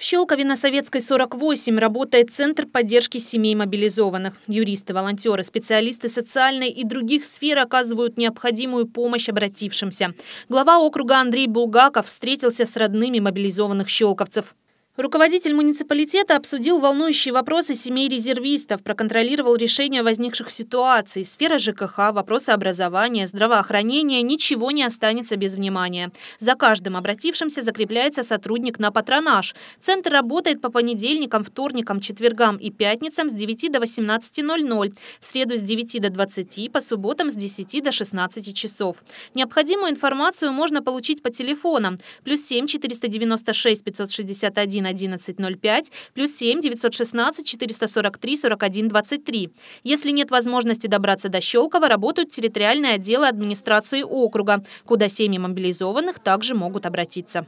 В Щелкове на Советской 48 работает Центр поддержки семей мобилизованных. Юристы, волонтеры, специалисты социальной и других сфер оказывают необходимую помощь обратившимся. Глава округа Андрей Булгаков встретился с родными мобилизованных щелковцев. Руководитель муниципалитета обсудил волнующие вопросы семей резервистов, проконтролировал решение возникших ситуаций. Сфера ЖКХ, вопросы образования, здравоохранения – ничего не останется без внимания. За каждым обратившимся закрепляется сотрудник на патронаж. Центр работает по понедельникам, вторникам, четвергам и пятницам с 9 до 18.00, в среду с 9 до 20, по субботам с 10 до 16 часов. Необходимую информацию можно получить по телефонам плюс 7 496 561 одиннадцать ноль пять плюс семь девятьсот шестнадцать четыреста сорок три сорок один двадцать три Если нет возможности добраться до Щелкова, работают территориальные отделы администрации округа, куда семьи мобилизованных также могут обратиться.